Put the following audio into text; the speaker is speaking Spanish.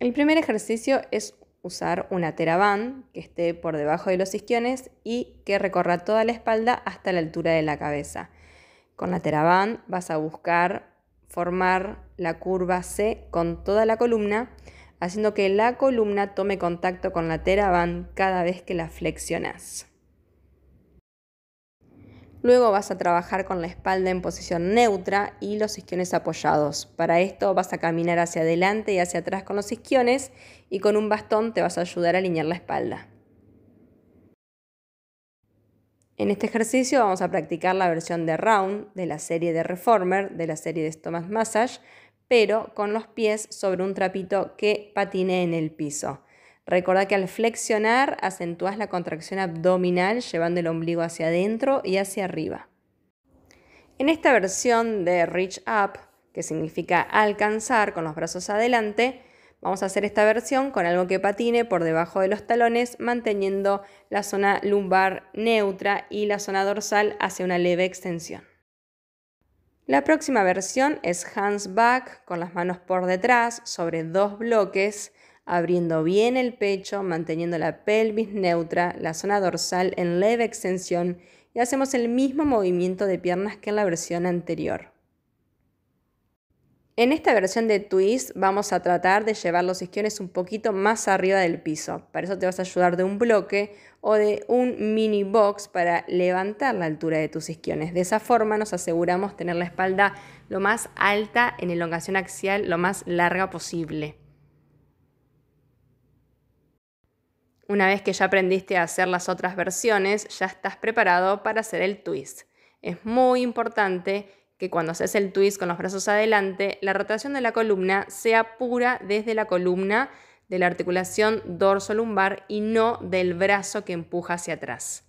El primer ejercicio es usar una teraband que esté por debajo de los isquiones y que recorra toda la espalda hasta la altura de la cabeza. Con la teraband vas a buscar formar la curva C con toda la columna, haciendo que la columna tome contacto con la teraband cada vez que la flexionas. Luego vas a trabajar con la espalda en posición neutra y los isquiones apoyados. Para esto vas a caminar hacia adelante y hacia atrás con los isquiones y con un bastón te vas a ayudar a alinear la espalda. En este ejercicio vamos a practicar la versión de round de la serie de reformer, de la serie de stomach massage, pero con los pies sobre un trapito que patine en el piso. Recordá que al flexionar acentúas la contracción abdominal llevando el ombligo hacia adentro y hacia arriba. En esta versión de Reach Up, que significa alcanzar con los brazos adelante, vamos a hacer esta versión con algo que patine por debajo de los talones, manteniendo la zona lumbar neutra y la zona dorsal hacia una leve extensión. La próxima versión es hands back con las manos por detrás sobre dos bloques abriendo bien el pecho, manteniendo la pelvis neutra, la zona dorsal en leve extensión y hacemos el mismo movimiento de piernas que en la versión anterior. En esta versión de twist vamos a tratar de llevar los isquiones un poquito más arriba del piso. Para eso te vas a ayudar de un bloque o de un mini box para levantar la altura de tus isquiones. De esa forma nos aseguramos tener la espalda lo más alta en elongación axial, lo más larga posible. Una vez que ya aprendiste a hacer las otras versiones, ya estás preparado para hacer el twist. Es muy importante que cuando haces el twist con los brazos adelante, la rotación de la columna sea pura desde la columna de la articulación dorso-lumbar y no del brazo que empuja hacia atrás.